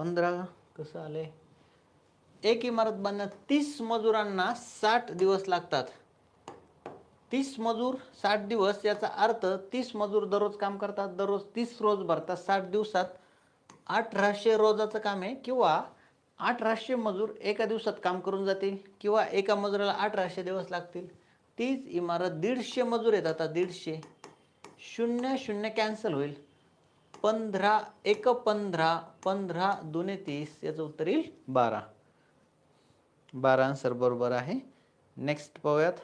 पंधरा कसं आले एक इमारत बांधण्यात तीस मजुरांना साठ दिवस लागतात तीस मजूर साठ दिवस याचा अर्थ तीस मजूर दररोज काम करतात दररोज तीस रोज भरतात साठ दिवसात अठराशे रोजाचं काम आहे किंवा अठराशे मजूर एका दिवसात काम करून जातील किंवा एका मजुराला अठराशे दिवस लागतील तीच इमारत दीडशे मजूर येतात आता दीडशे शून्य शून्य कॅन्सल होईल पंधरा एक पंधरा पंधरा दोन तीस याचं उत्तर येईल बारा बारा आन्सर बरोबर आहे नेक्स्ट पाहूयात